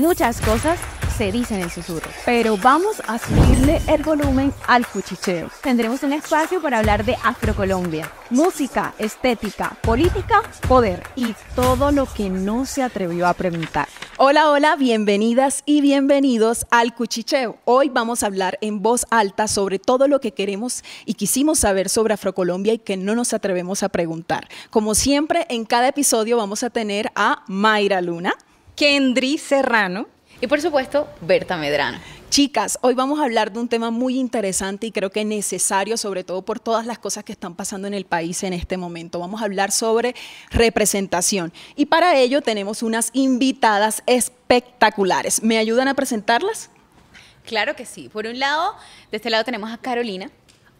Muchas cosas se dicen en susurros, pero vamos a subirle el volumen al cuchicheo. Tendremos un espacio para hablar de Afrocolombia, música, estética, política, poder y todo lo que no se atrevió a preguntar. Hola, hola, bienvenidas y bienvenidos al Cuchicheo. Hoy vamos a hablar en voz alta sobre todo lo que queremos y quisimos saber sobre Afrocolombia y que no nos atrevemos a preguntar. Como siempre, en cada episodio vamos a tener a Mayra Luna, Kendry Serrano. Y por supuesto, Berta Medrano. Chicas, hoy vamos a hablar de un tema muy interesante y creo que necesario, sobre todo por todas las cosas que están pasando en el país en este momento. Vamos a hablar sobre representación y para ello tenemos unas invitadas espectaculares. ¿Me ayudan a presentarlas? Claro que sí. Por un lado, de este lado tenemos a Carolina,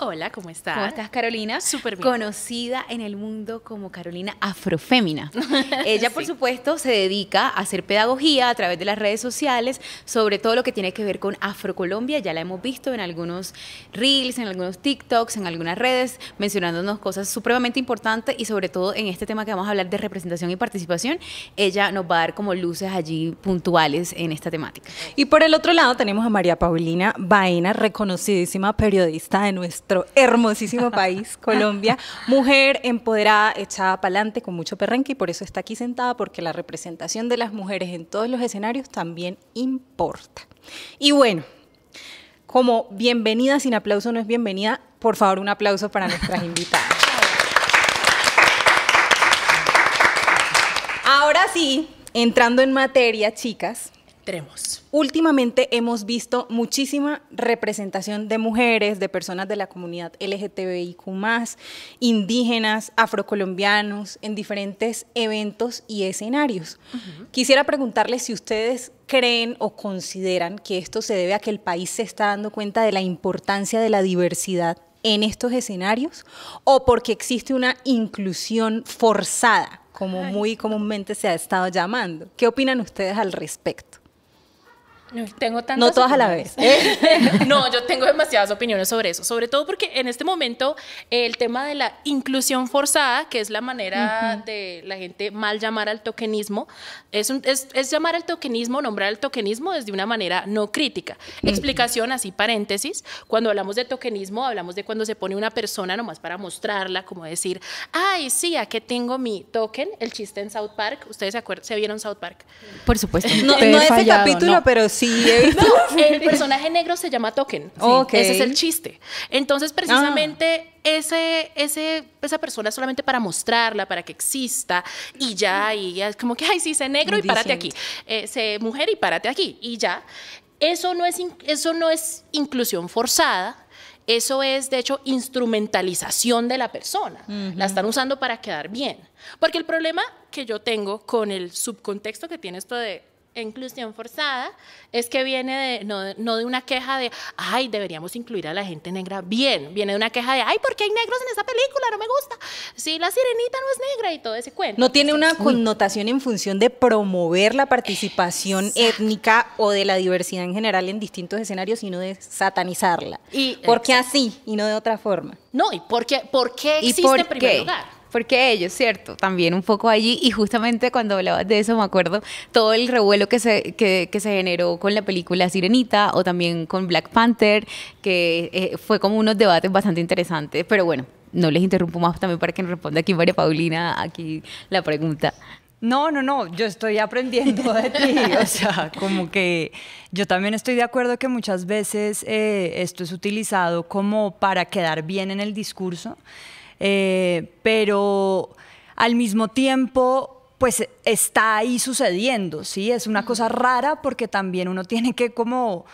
Hola, ¿cómo estás? ¿Cómo estás, Carolina? Súper bien. Conocida en el mundo como Carolina Afrofémina. Ella, por supuesto, se dedica a hacer pedagogía a través de las redes sociales sobre todo lo que tiene que ver con Afrocolombia. Ya la hemos visto en algunos reels, en algunos TikToks, en algunas redes, mencionándonos cosas supremamente importantes y sobre todo en este tema que vamos a hablar de representación y participación, ella nos va a dar como luces allí puntuales en esta temática. Y por el otro lado tenemos a María Paulina Baena, reconocidísima periodista de nuestro hermosísimo país, Colombia. Mujer empoderada, echada para adelante, con mucho perrenque y por eso está aquí sentada, porque la representación de las mujeres en todos los escenarios también importa. Y bueno, como bienvenida sin aplauso no es bienvenida, por favor un aplauso para nuestras invitadas. Ahora sí, entrando en materia, chicas, tenemos. Últimamente hemos visto muchísima representación de mujeres, de personas de la comunidad LGTBIQ, indígenas, afrocolombianos, en diferentes eventos y escenarios. Quisiera preguntarles si ustedes creen o consideran que esto se debe a que el país se está dando cuenta de la importancia de la diversidad en estos escenarios o porque existe una inclusión forzada, como muy comúnmente se ha estado llamando. ¿Qué opinan ustedes al respecto? no todas a la vez. no, yo tengo demasiadas opiniones sobre eso, sobre todo porque en este momento el tema de la inclusión forzada, que es la manera de la gente mal llamar al tokenismo, es, llamar al tokenismo, nombrar al tokenismo desde una manera no crítica. Explicación, así paréntesis, cuando hablamos de tokenismo, hablamos de cuando se pone una persona nomás para mostrarla, como decir, ay, sí, aquí tengo mi token, el chiste en South Park, ustedes se, acuerdan, se vieron South Park. Por supuesto. No, ese capítulo, pero sí Sí, el personaje negro se llama Token. Ese es el chiste. Entonces, precisamente. Ah. Ese, ese, esa persona solamente para mostrarla, para que exista, y ya, y ya es como que, ay, sí, sé negro y párate aquí, eh, sé mujer y párate aquí, y ya. Eso no es, eso no es inclusión forzada, eso es, de hecho, instrumentalización de la persona. La están usando para quedar bien. Porque el problema que yo tengo con el subcontexto que tiene esto de e inclusión forzada es que viene de, no, no, de una queja de, ay, deberíamos incluir a la gente negra bien, viene de una queja de, ay, ¿por qué hay negros en esa película? No me gusta. Sí, la sirenita no es negra y todo ese cuento. No tiene una connotación en función de promover la participación étnica o de la diversidad en general en distintos escenarios, sino de satanizarla. Y, porque así y no de otra forma. No, y porque, qué existe ¿Y por en primer qué? porque ellos, ¿cierto? También un poco allí, y justamente cuando hablabas de eso me acuerdo todo el revuelo que se, que, se generó con la película Sirenita o también con Black Panther, que eh, fue como unos debates bastante interesantes, pero bueno, no les interrumpo más también para que nos responda aquí María Paulina, aquí la pregunta. No, no, no, yo estoy aprendiendo de ti, o sea, como que yo también estoy de acuerdo que muchas veces eh, esto es utilizado como para quedar bien en el discurso. Eh, pero al mismo tiempo pues está ahí sucediendo, ¿sí? Es una cosa rara porque también uno tiene que como,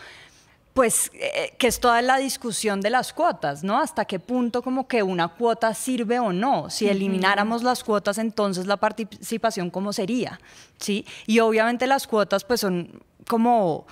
pues, eh, que es toda la discusión de las cuotas, ¿no? Hasta qué punto como que una cuota sirve o no. Si elimináramos las cuotas, entonces la participación, ¿cómo sería? ¿Sí? Y obviamente las cuotas, pues, son como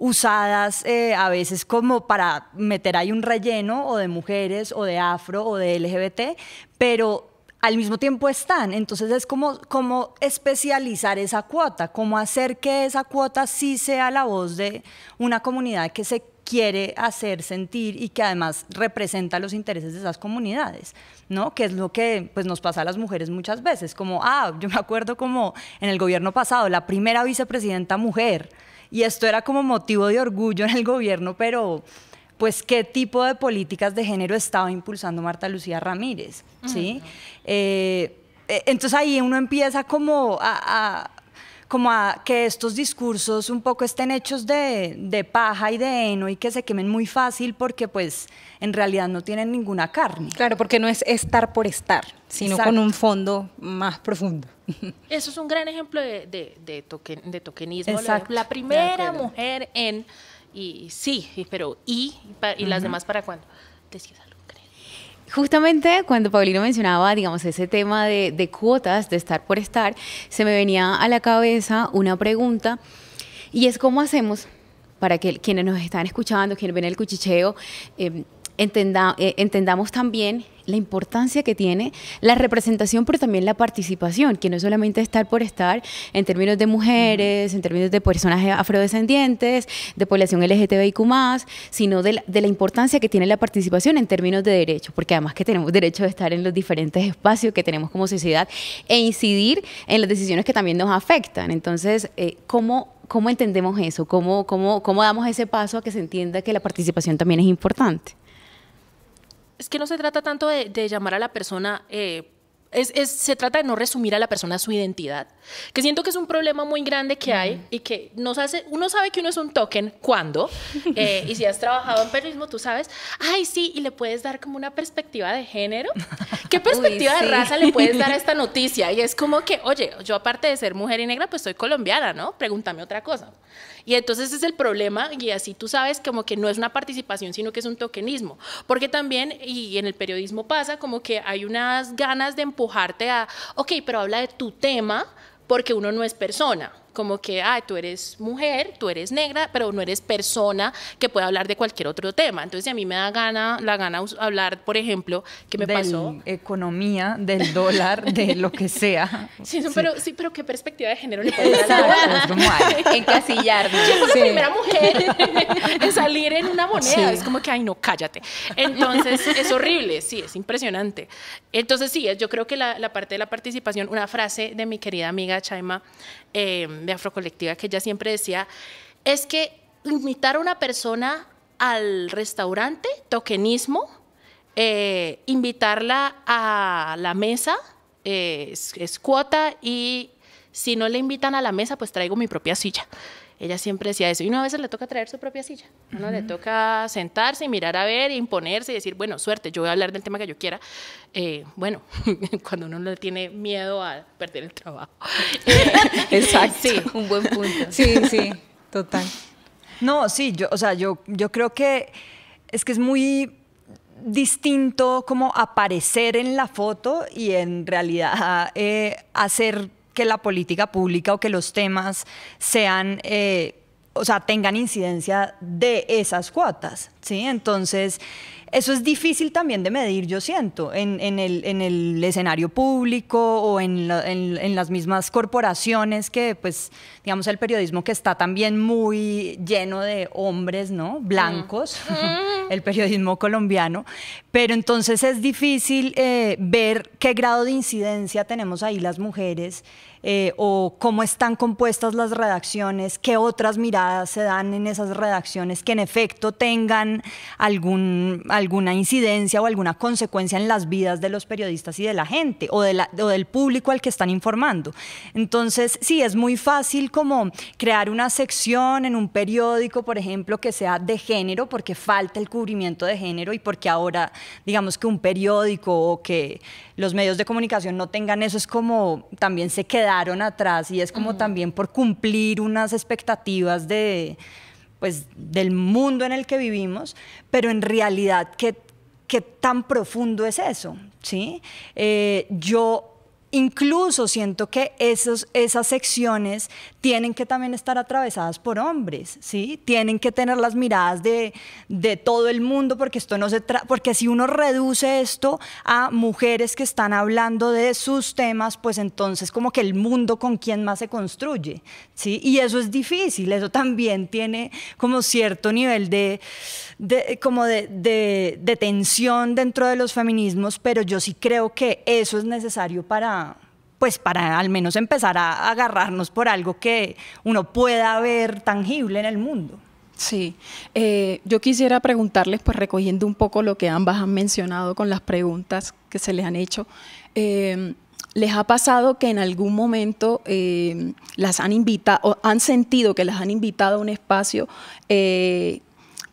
usadas eh, a veces como para meter ahí un relleno o de mujeres o de afro o de LGBT, pero al mismo tiempo están. Entonces es como, como especializar esa cuota, como hacer que esa cuota sí sea la voz de una comunidad que se quiere hacer sentir y que además representa los intereses de esas comunidades, ¿no? Que es lo que pues, nos pasa a las mujeres muchas veces, como, ah, yo me acuerdo como en el gobierno pasado, la primera vicepresidenta mujer, y esto era como motivo de orgullo en el gobierno, pero pues qué tipo de políticas de género estaba impulsando Marta Lucía Ramírez, ¿sí? Eh, eh, entonces ahí uno empieza como a como a que estos discursos un poco estén hechos de, paja y de heno y que se quemen muy fácil porque pues en realidad no tienen ninguna carne. Claro, porque no es estar por estar, sino con un fondo más profundo. Eso es un gran ejemplo de, de, de tokenismo. La primera mujer en, y sí, pero y, y, las demás para cuándo. Justamente cuando Paulino mencionaba, digamos, ese tema de, cuotas, de estar por estar, se me venía a la cabeza una pregunta y es cómo hacemos para que quienes nos están escuchando, quienes ven el cuchicheo, em, eh, entendamos también la importancia que tiene la representación, pero también la participación, que no es solamente estar por estar en términos de mujeres, en términos de personas afrodescendientes, de población LGTBIQ, sino de la, de la importancia que tiene la participación en términos de derechos, porque además que tenemos derecho de estar en los diferentes espacios que tenemos como sociedad e incidir en las decisiones que también nos afectan. Entonces, eh, ¿cómo ¿cómo entendemos eso? ¿Cómo, cómo, ¿Cómo damos ese paso a que se entienda que la participación también es importante? es que no se trata tanto de, llamar a la persona... Eh, se trata de no resumir a la persona su identidad, que siento que es un problema muy grande que hay y que nos hace, uno sabe que uno es un token cuando, eh, y si has trabajado en periodismo, tú sabes, ay, sí, y le puedes dar como una perspectiva de género, ¿qué perspectiva de raza le puedes dar a esta noticia? Y es como que, oye, yo aparte de ser mujer y negra, pues soy colombiana, ¿no? Pregúntame otra cosa. Y entonces es el problema y así tú sabes como que no es una participación, sino que es un tokenismo. Porque también, y en el periodismo pasa, como que hay unas ganas de empujarte a, ok, pero habla de tu tema porque uno no es persona como que, ay, tú eres mujer, tú eres negra, pero no eres persona que pueda hablar de cualquier otro tema. Entonces, a mí me da gana, la gana hablar, por ejemplo, que me pasó? Economía, del dólar, de lo que sea. Sí, Pero, sí, pero qué perspectiva de género le puede dar. Encasillarnos. Yo fui la primera mujer en salir en una moneda. Es como que, ay, no, cállate. Entonces, es horrible, sí, es impresionante. Entonces, sí, yo creo que la, la parte de la participación, una frase de mi querida amiga Chaima, eh, de Afrocolectiva que ya siempre decía, es que invitar a una persona al restaurante, tokenismo, eh, invitarla a la mesa, eh, es, es cuota y si no le invitan a la mesa, pues traigo mi propia silla ella siempre decía eso. Y uno a veces le toca traer su propia silla. Uno le toca sentarse y mirar a ver, imponerse y decir, bueno, suerte, yo voy a hablar del tema que yo quiera. Eh, bueno, cuando uno le tiene miedo a perder el trabajo. Eh, Exacto. Sí, un buen punto. Sí, sí, total. No, sí, yo, o sea, yo, yo creo que es que es muy distinto como aparecer en la foto y en realidad eh, hacer que la política pública o que los temas sean... Eh, o sea, tengan incidencia de esas cuotas, ¿sí? Entonces, eso es difícil también de medir, yo siento, en, el, escenario público o en, las mismas corporaciones que, pues, digamos, el periodismo que está también muy lleno de hombres, ¿no? Blancos, mm. Mm. el periodismo colombiano. Pero entonces es difícil eh, ver qué grado de incidencia tenemos ahí las mujeres. Eh, o cómo están compuestas las redacciones, qué otras miradas se dan en esas redacciones que en efecto tengan algún, alguna incidencia o alguna consecuencia en las vidas de los periodistas y de la gente o, de del público al que están informando. Entonces, sí, es muy fácil como crear una sección en un periódico, por ejemplo, que sea de género, porque falta el cubrimiento de género y porque ahora, digamos que un periódico o que los medios de comunicación no tengan eso, es como también se quedaron atrás y es como también por cumplir unas expectativas de pues, del mundo en el que vivimos, pero en realidad, ¿qué, qué tan profundo es eso? ¿Sí? Eh, yo Incluso siento que esos, esas secciones tienen que también estar atravesadas por hombres, ¿sí? Tienen que tener las miradas de, todo el mundo, porque esto no se porque si uno reduce esto a mujeres que están hablando de sus temas, pues entonces como que el mundo con quien más se construye, ¿sí? Y eso es difícil, eso también tiene como cierto nivel de, como de tensión dentro de los feminismos, pero yo sí creo que eso es necesario para pues para al menos empezar a agarrarnos por algo que uno pueda ver tangible en el mundo. Sí, eh, yo quisiera preguntarles, pues recogiendo un poco lo que ambas han mencionado con las preguntas que se les han hecho, em, ¿les ha pasado que en algún momento em, las han invitado, han sentido que las han invitado a un espacio eh,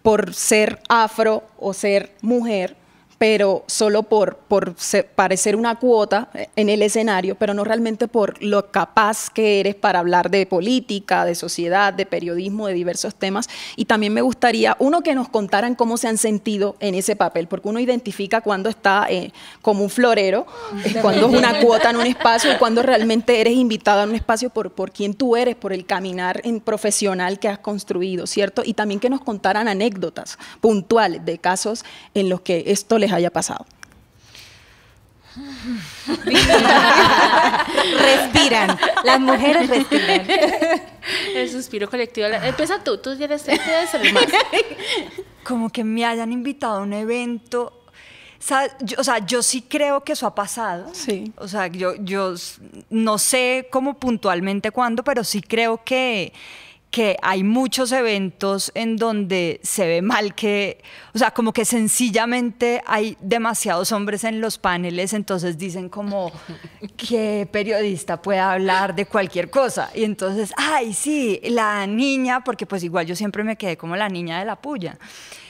por ser afro o ser mujer pero solo por, por parecer una cuota eh, en el escenario, pero no realmente por lo capaz que eres para hablar de política, de sociedad, de periodismo, de diversos temas. Y también me gustaría, uno, que nos contaran cómo se han sentido en ese papel, porque uno identifica cuando está eh, como un florero, eh, cuando es una cuota en un espacio y cuando realmente eres invitado a un espacio por, por quién tú eres, por el caminar profesional que has construido, ¿cierto? Y también que nos contaran anécdotas puntuales de casos en los que esto le haya pasado. respiran, las mujeres respiran. El suspiro colectivo. Empieza tú, tú tienes. Como que me hayan invitado a un evento o sea, yo sí creo que eso ha pasado. Sí. O sea, yo, yo no sé cómo puntualmente cuándo, pero sí creo que que hay muchos eventos en donde se ve mal que, o sea, como que sencillamente hay demasiados hombres en los paneles, entonces dicen como que periodista puede hablar de cualquier cosa. Y entonces, ay, sí, la niña, porque pues igual yo siempre me quedé como la niña de la puya.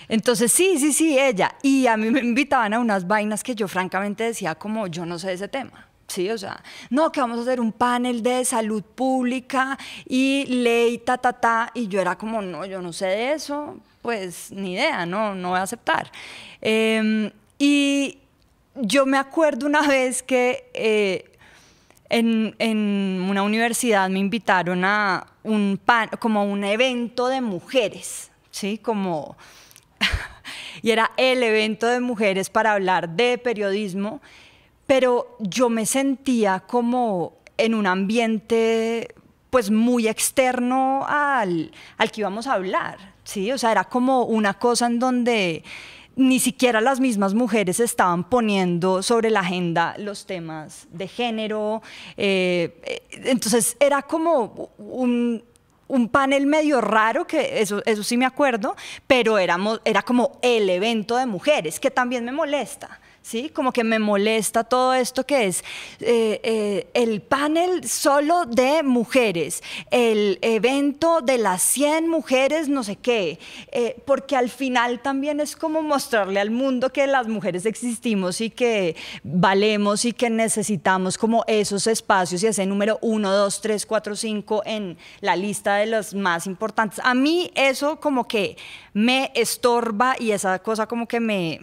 Entonces, sí, sí, sí, ella. Y a mí me invitaban a unas vainas que yo francamente decía como, yo no sé ese tema. Sí, o sea, no, que vamos a hacer un panel de salud pública y ley, ta, ta, ta. Y yo era como, no, yo no sé de eso, pues ni idea, no, no voy a aceptar. Em, y yo me acuerdo una vez que eh, en, una universidad me invitaron a un como un evento de mujeres, ¿sí? Como. y era el evento de mujeres para hablar de periodismo pero yo me sentía como en un ambiente pues muy externo al, que íbamos a hablar, ¿sí? O sea, era como una cosa en donde ni siquiera las mismas mujeres estaban poniendo sobre la agenda los temas de género. Eh, entonces era como un, un, panel medio raro, que eso, eso sí me acuerdo, pero éramos, era como el evento de mujeres, que también me molesta. ¿sí? Como que me molesta todo esto que es eh, eh, el panel solo de mujeres, el evento de las 100 mujeres, no sé qué, eh, porque al final también es como mostrarle al mundo que las mujeres existimos y que valemos y que necesitamos como esos espacios y ese número 1, 2, 3, 4, 5 en la lista de los más importantes. A mí eso como que me estorba y esa cosa como que me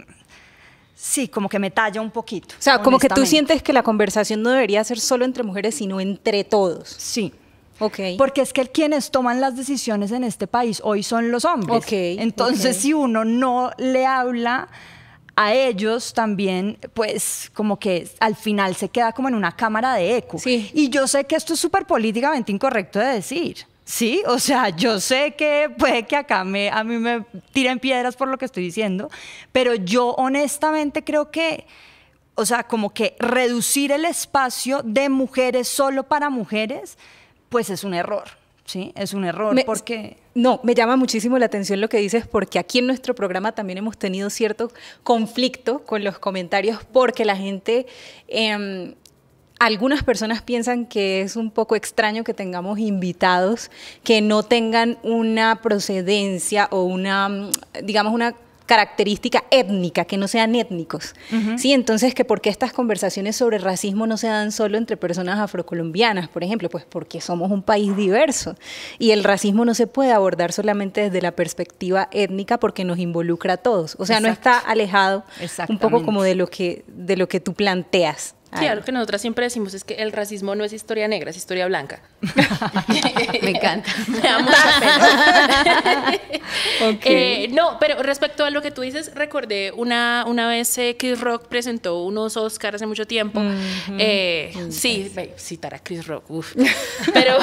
Sí, como que me talla un poquito. O sea, como que tú sientes que la conversación no debería ser solo entre mujeres, sino entre todos. Sí. Ok. Porque es que quienes toman las decisiones en este país hoy son los hombres. Ok. Entonces, si uno no le habla a ellos también, pues como que al final se queda como en una cámara de eco. Sí. Y yo sé que esto es súper políticamente incorrecto de decir Sí, o sea, yo sé que puede que acá me, a mí me tiren piedras por lo que estoy diciendo, pero yo honestamente creo que, o sea, como que reducir el espacio de mujeres solo para mujeres, pues es un error. Sí, es un error porque... No, me llama muchísimo la atención lo que dices porque aquí en nuestro programa también hemos tenido cierto conflicto con los comentarios porque la gente... Em, algunas personas piensan que es un poco extraño que tengamos invitados que no tengan una procedencia o una, mm, digamos, una característica étnica, que no sean étnicos. ¿Sí? Entonces, que por qué estas conversaciones sobre racismo no se dan solo entre personas afrocolombianas, por ejemplo, pues porque somos un país diverso y el racismo no se puede abordar solamente desde la perspectiva étnica porque nos involucra a todos. O sea, no está alejado un poco como de lo que de lo que tú planteas. Claro que nosotras siempre decimos es que el racismo no es historia negra, es historia blanca. Me encanta. Me eh, no, pero respecto a lo que tú dices, recordé una, una vez que eh, Chris Rock presentó unos Oscars hace mucho tiempo. Eh, sí, pues. citar a Chris Rock, Pero,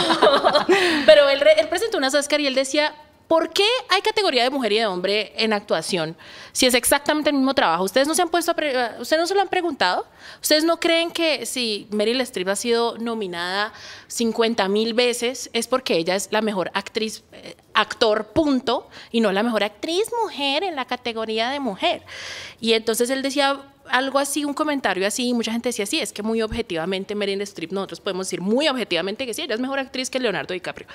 pero él, presentó unos Oscars y él decía, ¿Por qué hay categoría de mujer y de hombre en actuación si es exactamente el mismo trabajo? ¿Ustedes no se han puesto uh, ¿Ustedes no se lo han preguntado? ¿Ustedes no creen que si Meryl Streep ha sido nominada 50 mil veces es porque ella es la mejor actriz, eh, actor, punto, y no la mejor actriz mujer en la categoría de mujer? Y entonces él decía, algo así, un comentario así, y mucha gente decía, sí, es que muy objetivamente Meryl Streep, nosotros podemos decir muy objetivamente que sí, ella es mejor actriz que Leonardo DiCaprio,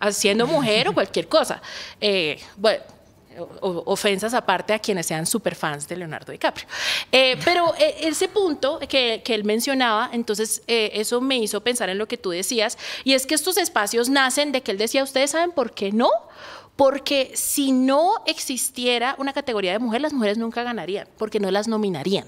haciendo mujer o cualquier cosa. Eh, bueno, ofensas aparte a quienes sean super fans de Leonardo DiCaprio. Eh, pero eh, ese punto que, él mencionaba, entonces eso me hizo pensar en lo que tú decías, y es que estos espacios nacen de que él decía, ¿ustedes saben por qué no? Porque si no existiera una categoría de mujer, las mujeres nunca ganarían, porque no las nominarían.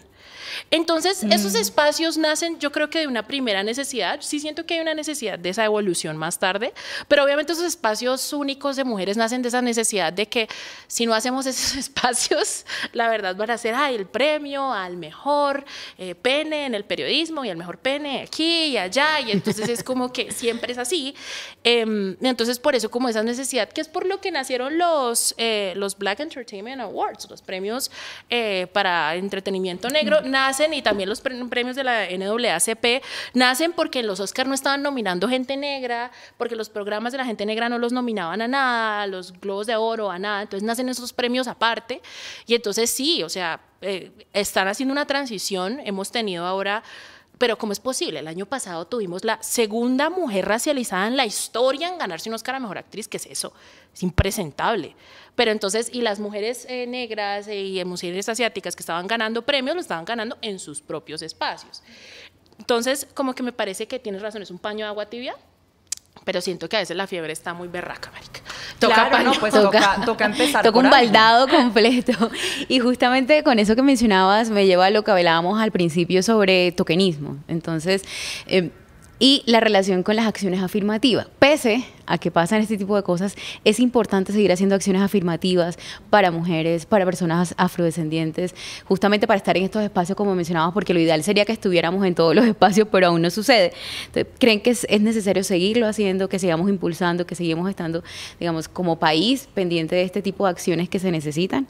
Entonces, esos mm. espacios nacen, yo creo que de una primera necesidad. Sí siento que hay una necesidad de esa evolución más tarde, pero obviamente esos espacios únicos de mujeres nacen de esa necesidad de que si no hacemos esos espacios, la verdad van a ser, el premio al mejor eh, pene en el periodismo y al mejor pene aquí y allá. Y entonces es como que siempre es así. Em, entonces, por eso como esa necesidad, que es por lo que nacieron los, eh, los Black Entertainment Awards, los premios eh, para entretenimiento negro, mm nacen, y también los premios de la NAACP, nacen porque los óscar no estaban nominando gente negra, porque los programas de la gente negra no los nominaban a nada, los globos de oro, a nada, entonces nacen esos premios aparte, y entonces sí, o sea, eh, están haciendo una transición, hemos tenido ahora... Pero ¿cómo es posible? El año pasado tuvimos la segunda mujer racializada en la historia en ganarse un Oscar a Mejor Actriz. ¿Qué es eso? Es impresentable. Pero entonces, y las mujeres eh, negras eh, y mujeres asiáticas que estaban ganando premios, lo estaban ganando en sus propios espacios. Entonces, como que me parece que tienes razón, es un paño de agua tibia, pero siento que a veces la fiebre está muy berraca, marica. Toca, paño, pues toca, toca, empezar. Toca un baldado completo. Y justamente con eso que mencionabas me lleva a lo que hablábamos al principio sobre tokenismo. Entonces, em, y la relación con las acciones afirmativas. Pese a que pasan este tipo de cosas, es importante seguir haciendo acciones afirmativas para mujeres, para personas afrodescendientes, justamente para estar en estos espacios como mencionábamos, porque lo ideal sería que estuviéramos en todos los espacios, pero aún no sucede. ¿creen que es, necesario seguirlo haciendo, que sigamos impulsando, que sigamos estando, digamos, como país pendiente de este tipo de acciones que se necesitan?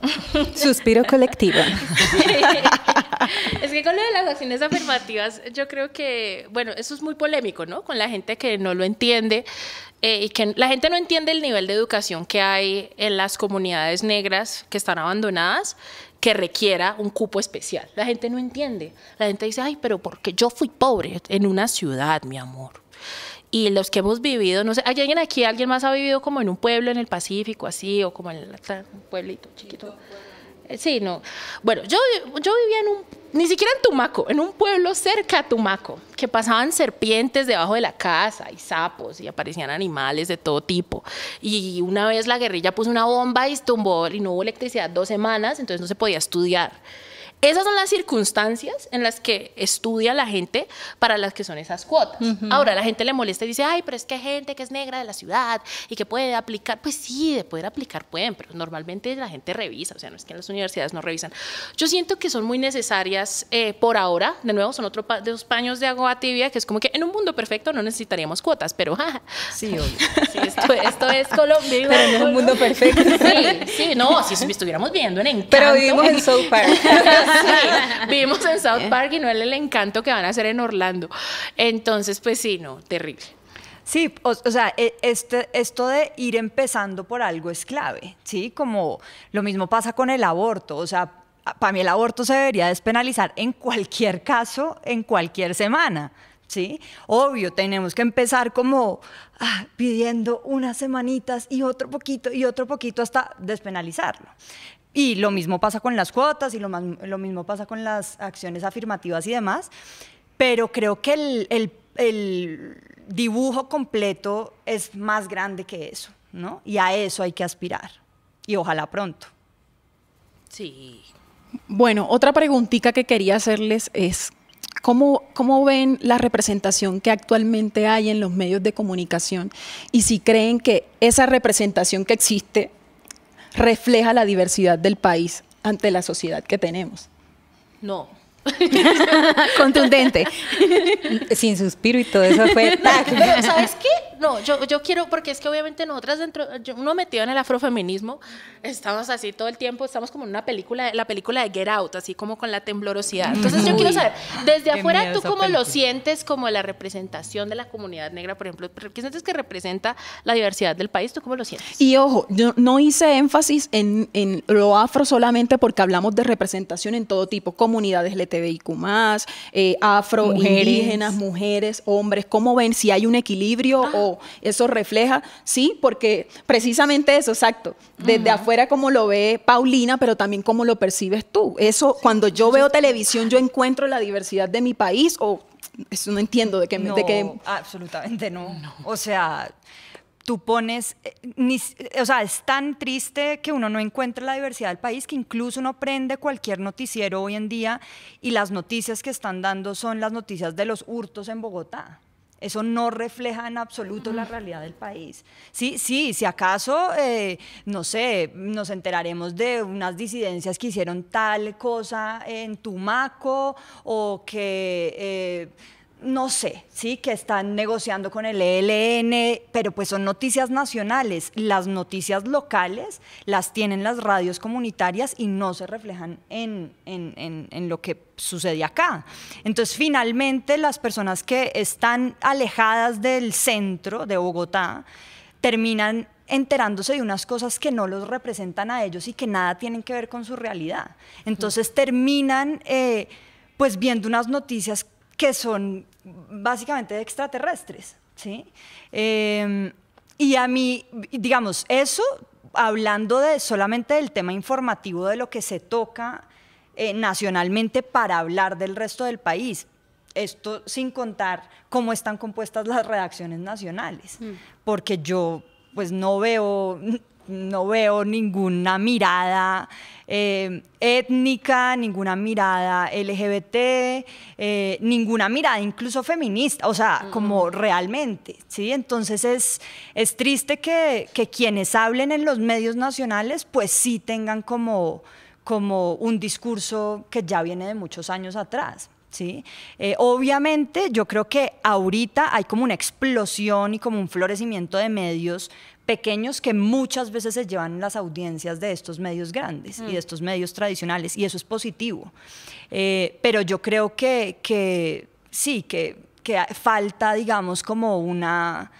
Suspiro colectivo. Es que con lo de las acciones afirmativas, yo creo que, bueno, eso es muy polémico, ¿no? Con la gente que no lo entiende eh, y que la gente no entiende el nivel de educación que hay en las comunidades negras que están abandonadas que requiera un cupo especial. La gente no entiende. La gente dice, ay, pero porque yo fui pobre en una ciudad, mi amor y los que hemos vivido, no sé, ¿hay alguien aquí, alguien más ha vivido como en un pueblo en el Pacífico, así, o como en un pueblito chiquito? Eh, sí, no. Bueno, yo, yo vivía en un, ni siquiera en Tumaco, en un pueblo cerca a Tumaco, que pasaban serpientes debajo de la casa y sapos y aparecían animales de todo tipo. Y una vez la guerrilla puso una bomba y tumbó y no hubo electricidad dos semanas, entonces no se podía estudiar. Esas son las circunstancias en las que estudia la gente para las que son esas cuotas. Ahora, la gente le molesta y dice, ay, pero es que hay gente que es negra de la ciudad y que puede aplicar. Pues sí, de poder aplicar pueden, pero normalmente la gente revisa, o sea, no es que en las universidades no revisan. Yo siento que son muy necesarias eh, por ahora, de nuevo, son otro de paños de agua tibia, que es como que en un mundo perfecto no necesitaríamos cuotas, pero Sí, esto, es Colombia. pero en un mundo perfecto. Sí, no, si estuviéramos viendo en Pero vivimos en South Park. sí, vimos en South eh. Park y no el, el encanto que van a hacer en Orlando. Entonces, pues sí, no, terrible. Sí, o, sea, e, este, esto de ir empezando por algo es clave, ¿sí? Como lo mismo pasa con el aborto, o sea, para mí el aborto se debería despenalizar en cualquier caso, en cualquier semana, ¿sí? Obvio, tenemos que empezar como ah, pidiendo unas semanitas y otro poquito y otro poquito hasta despenalizarlo. Y lo mismo pasa con las cuotas y lo, mismo pasa con las acciones afirmativas y demás, pero creo que el, dibujo completo es más grande que eso, ¿no? Y a eso hay que aspirar. Y ojalá pronto. Sí. Bueno, otra preguntita que quería hacerles es, ¿Cómo, ¿Cómo, ven la representación que actualmente hay en los medios de comunicación? Y si creen que esa representación que existe refleja la diversidad del país ante la sociedad que tenemos. No, Contundente. Sin suspiro y todo eso fue. ¿Sabes qué? No, yo, yo quiero, porque es que obviamente nosotras dentro, uno metido en el afrofeminismo, estamos así todo el tiempo, estamos como en una película, la película de Get Out, así como con la temblorosidad. Entonces yo quiero saber, desde afuera, ¿tú cómo lo sientes como la representación de la comunidad negra, por ejemplo? ¿Qué sientes que representa la diversidad del país? ¿Tú cómo lo sientes? Y ojo, yo no hice énfasis en, lo afro solamente porque hablamos de representación en todo tipo, comunidades LGTBIQ, eh, afro, indígenas, mujeres, hombres, ¿cómo ven si hay un equilibrio ah. o eso refleja? Sí, porque precisamente eso, exacto, desde afuera como lo ve Paulina, pero también como lo percibes tú. Eso, cuando yo veo televisión, yo encuentro la diversidad de mi país o eso no entiendo de qué... No, absolutamente no. O sea tú pones, eh, eh, o sea, es tan triste que uno no encuentra la diversidad del país que incluso uno prende cualquier noticiero hoy en día y las noticias que están dando son las noticias de los hurtos en Bogotá. Eso no refleja en absoluto la realidad del país. Sí, sí, si acaso, eh, no sé, nos enteraremos de unas disidencias que hicieron tal cosa en Tumaco o que no sé, sí, que están negociando con el ELN, pero pues son noticias nacionales. Las noticias locales las tienen las radios comunitarias y no se reflejan en, lo que sucede acá. Entonces, finalmente, las personas que están alejadas del centro de Bogotá terminan enterándose de unas cosas que no los representan a ellos y que nada tienen que ver con su realidad. Entonces, terminan eh, pues viendo unas noticias que son básicamente de extraterrestres, ¿sí? Em, y a mí, digamos, eso, hablando de solamente del tema informativo, de lo que se toca eh, nacionalmente para hablar del resto del país, esto sin contar cómo están compuestas las redacciones nacionales, mm. porque yo pues no veo no veo ninguna mirada eh, étnica, ninguna mirada LGBT, eh, ninguna mirada incluso feminista, o sea, como realmente, ¿sí? Entonces es, es triste que, quienes hablen en los medios nacionales pues sí tengan como, como un discurso que ya viene de muchos años atrás. ¿sí? Eh, obviamente yo creo que ahorita hay como una explosión y como un florecimiento de medios pequeños que muchas veces se llevan las audiencias de estos medios grandes y de mm. estos medios tradicionales, y eso es positivo. Eh, pero yo creo que, sí, que, que falta, digamos, como una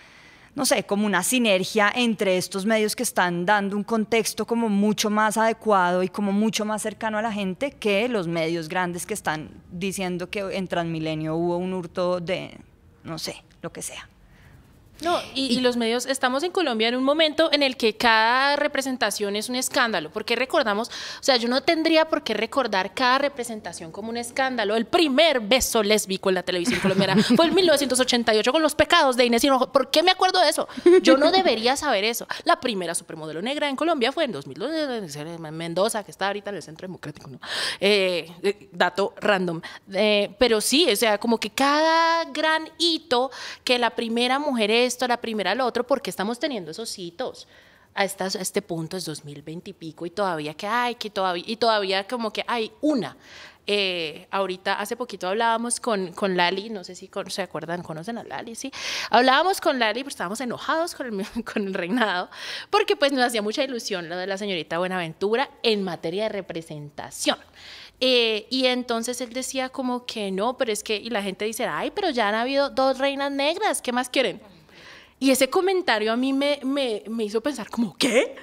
no sé, como una sinergia entre estos medios que están dando un contexto como mucho más adecuado y como mucho más cercano a la gente que los medios grandes que están diciendo que en Transmilenio hubo un hurto de, no sé, lo que sea. No, y, los medios, estamos en Colombia en un momento en el que cada representación es un escándalo, porque recordamos, o sea, yo no tendría por qué recordar cada representación como un escándalo. El primer beso lésbico en la televisión colombiana fue en 1988 con Los Pecados de Inés y ¿Por qué me acuerdo de eso? Yo no debería saber eso. La primera supermodelo negra en Colombia fue en 2002, en Mendoza, que está ahorita en el Centro Democrático, ¿no? Eh, eh, dato random. Eh, pero sí, o sea, como que cada gran hito que la primera mujer es esto, la primera, lo otro, porque estamos teniendo esos hitos. A, estas, este punto es 2020 y pico y todavía que hay, que todavía, y todavía como que hay una. Eh, ahorita, hace poquito hablábamos con, con Lali, no sé si se acuerdan, conocen a Lali, sí. Hablábamos con Lali, pero estábamos enojados con el, con el reinado, porque pues nos hacía mucha ilusión lo de la señorita Buenaventura en materia de representación. Eh, y entonces él decía como que no, pero es que, y la gente dice, ay, pero ya han habido dos reinas negras, ¿qué más quieren? Y ese comentario a mí me, hizo pensar como, ¿qué?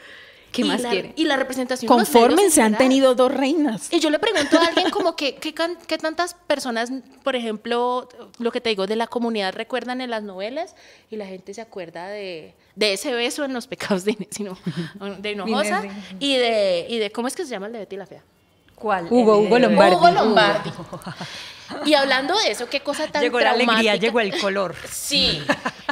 ¿Qué más la, Y la representación. se han tenido dos reinas. Y yo le pregunto a alguien como que, tantas personas, por ejemplo, lo que te digo de la comunidad recuerdan en las novelas y la gente se acuerda de, ese beso en los pecados de, sino, de Hinojosa y de, de, ¿cómo es que se llama el de Betty la Fea? ¿Cuál? Hugo, Hugo Lombardi. Hugo Lombardi. Y hablando de eso, qué cosa tan traumática. Llegó la alegría, llegó el color. Sí.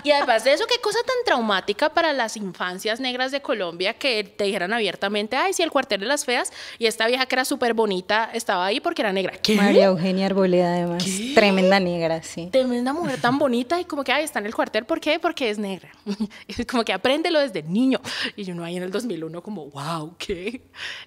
Y además de eso, qué cosa tan traumática para las infancias negras de Colombia que te dijeran abiertamente, ay, sí, el cuartel de las feas y esta vieja que era súper bonita estaba ahí porque era negra. María Eugenia Arboleda, además. Tremenda negra, sí. Tremenda mujer tan bonita y como que, ay, está en el cuartel, ¿por qué? Porque es negra. Y como que apréndelo desde niño. Y yo no ahí en el 2001 como, wow, ¿qué?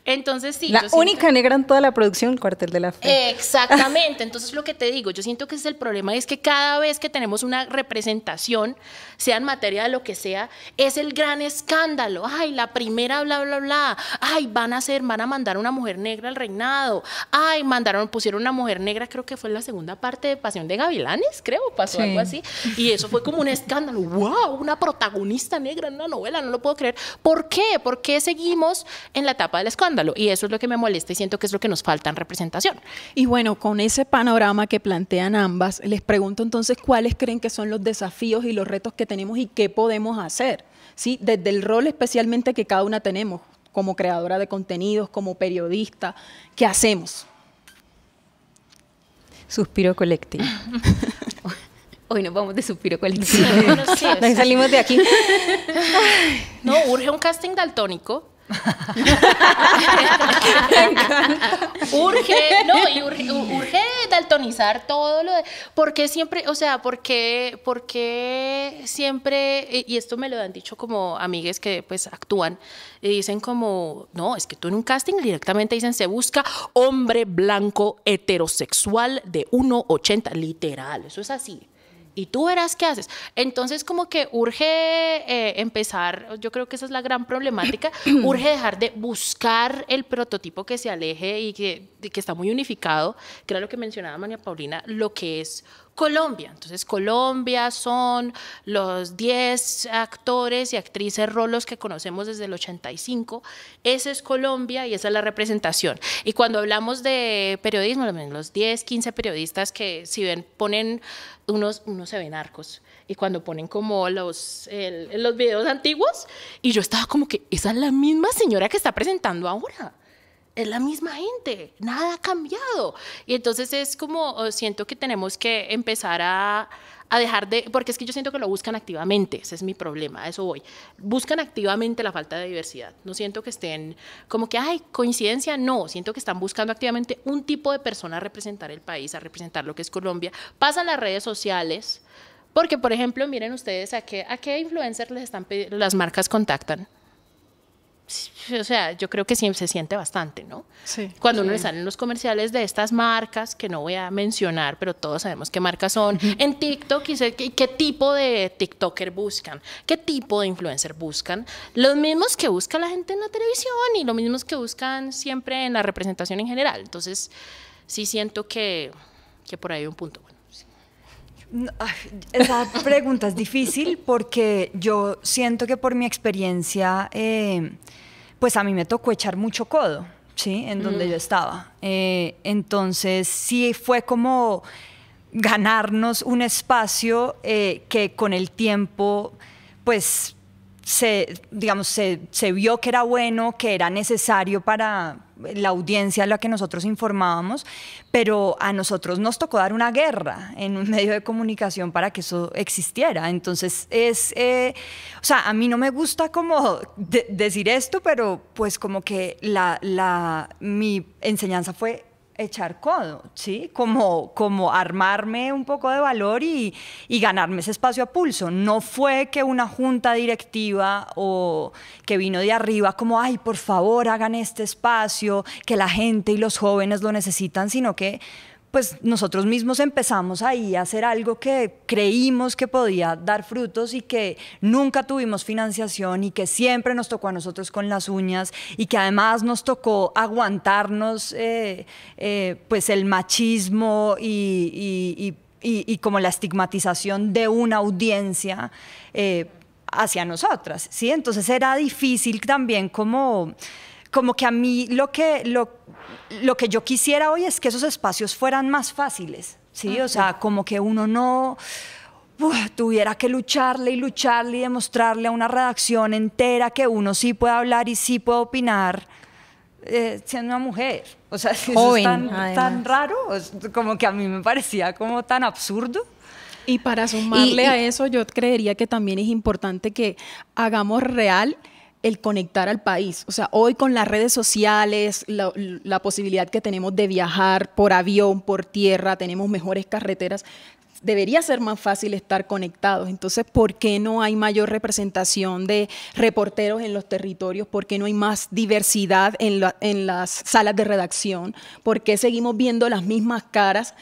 Entonces sí. La única negra en toda la producción, el cuartel de las feas. Exactamente. Entonces lo que te digo, yo siento que es el problema, es que cada vez que tenemos una representación, sea en materia de lo que sea, es el gran escándalo. Ay, la primera, bla, bla, bla. Ay, van a ser van a mandar una mujer negra al reinado. Ay, mandaron, pusieron una mujer negra, creo que fue la segunda parte de Pasión de Gavilanes, creo, pasó algo así. Y eso fue como un escándalo. ¡Wow! Una protagonista negra en una novela, no lo puedo creer. ¿Por qué? ¿Por qué seguimos en la etapa del escándalo? Y eso es lo que me molesta y siento que es lo que nos falta en representación. Y bueno, con ese panorama que plantean ambas, les pregunto entonces cuáles creen que son los desafíos y los retos que tenemos y qué podemos hacer, ¿sí? desde el rol especialmente que cada una tenemos, como creadora de contenidos, como periodista, ¿qué hacemos? Suspiro colectivo. Hoy nos vamos de suspiro colectivo. salimos de aquí. no, urge un casting daltónico urge, no, urge, daltonizar todo lo de. Porque siempre, o sea, porque, porque siempre, eh, y esto me lo han dicho como amigues que pues actúan, y dicen como, no, es que tú en un casting directamente dicen se busca hombre blanco heterosexual de 1,80, literal, eso es así y tú verás qué haces. Entonces como que urge eh, empezar, yo creo que esa es la gran problemática, urge dejar de buscar el prototipo que se aleje y que, que está muy unificado, que era lo que mencionaba María Paulina, lo que es Colombia. Entonces, Colombia son los 10 actores y actrices rolos que conocemos desde el 85. esa es Colombia y esa es la representación. Y cuando hablamos de periodismo, los 10, 15 periodistas que si ven, ponen, unos, unos se ven arcos. Y cuando ponen como los, los videos antiguos, y yo estaba como que, esa es la misma señora que está presentando ahora es la misma gente, nada ha cambiado. Y entonces es como, oh, siento que tenemos que empezar a, dejar de, porque es que yo siento que lo buscan activamente, ese es mi problema, a eso voy. Buscan activamente la falta de diversidad. No siento que estén como que, ay, coincidencia, no, siento que están buscando activamente un tipo de persona a representar el país, a representar lo que es Colombia. Pasan las redes sociales, porque por ejemplo, miren ustedes a qué, a qué influencers les están las marcas contactan o sea, yo creo que siempre se siente bastante, ¿no? Sí. Cuando uno le salen los comerciales de estas marcas, que no voy a mencionar, pero todos sabemos qué marcas son, en TikTok y, sé, qué tipo de TikToker buscan, qué tipo de influencer buscan, los mismos que busca la gente en la televisión y los mismos que buscan siempre en la representación en general. Entonces, sí siento que, que por ahí hay un punto. Bueno. Esa pregunta es difícil porque yo siento que por mi experiencia, em, pues a mí me tocó echar mucho codo, ¿sí? En donde mm. yo estaba. Eh, entonces, sí fue como ganarnos un espacio eh, que con el tiempo, pues, se, digamos, se, se vio que era bueno, que era necesario para, la audiencia a la que nosotros informábamos, pero a nosotros nos tocó dar una guerra en un medio de comunicación para que eso existiera. Entonces, es, eh, o sea, a mí no me gusta como decir esto, pero pues como que la, la, mi enseñanza fue echar codo, ¿sí? Como, como armarme un poco de valor y, y, ganarme ese espacio a pulso. No fue que una junta directiva o que vino de arriba como, ay, por favor, hagan este espacio, que la gente y los jóvenes lo necesitan, sino que pues nosotros mismos empezamos ahí a hacer algo que creímos que podía dar frutos y que nunca tuvimos financiación y que siempre nos tocó a nosotros con las uñas y que además nos tocó aguantarnos eh, eh, pues el machismo y, como la estigmatización de una audiencia. Eh, hacia nosotras, ¿sí? Entonces era difícil también como como que a mí lo que, lo, lo que yo quisiera hoy es que esos espacios fueran más fáciles, ¿sí? O ah, sea, como que uno no... tuviera que lucharle y lucharle y demostrarle a una redacción entera que uno sí puede hablar y sí puede opinar eh, siendo una mujer. O sea, es tan, raro, como que a mí me parecía como tan absurdo. Y para sumarle a eso, yo creería que también es importante que hagamos real el conectar al país. O sea, hoy con las redes sociales, la, posibilidad que tenemos de viajar por avión, por tierra, tenemos mejores carreteras, debería ser más fácil estar conectados. Entonces, ¿por qué no hay mayor representación de reporteros en los territorios? ¿Por qué no hay más diversidad en, en las salas de redacción? ¿Por qué seguimos viendo las mismas caras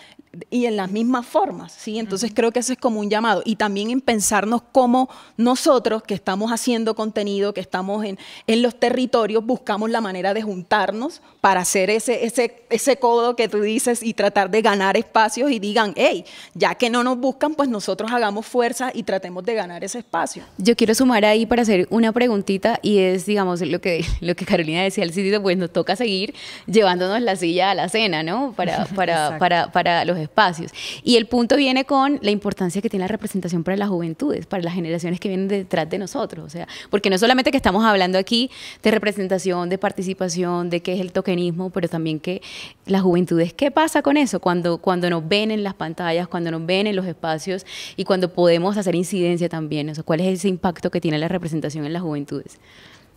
y en las mismas formas, ¿sí? Entonces creo que eso es como un llamado. Y también en pensarnos cómo nosotros, que estamos haciendo contenido, que estamos en, en los territorios, buscamos la manera de juntarnos para hacer ese, ese, ese codo que tú dices y tratar de ganar espacios y digan, hey, ya que no nos buscan, pues nosotros hagamos fuerza y tratemos de ganar ese espacio. Yo quiero sumar ahí para hacer una preguntita y es, digamos, lo que, lo que Carolina decía al sitio, pues nos toca seguir llevándonos la silla a la cena, ¿no? para, para, para, para los espacios. Y el punto viene con la importancia que tiene la representación para las juventudes, para las generaciones que vienen detrás de nosotros. O sea, porque no solamente que estamos hablando aquí de representación, de participación, de qué es el tokenismo, pero también que las juventudes, ¿qué pasa con eso? Cuando, cuando nos ven en las pantallas, cuando nos ven en los espacios y cuando podemos hacer incidencia también. ¿Cuál es ese impacto que tiene la representación en las juventudes?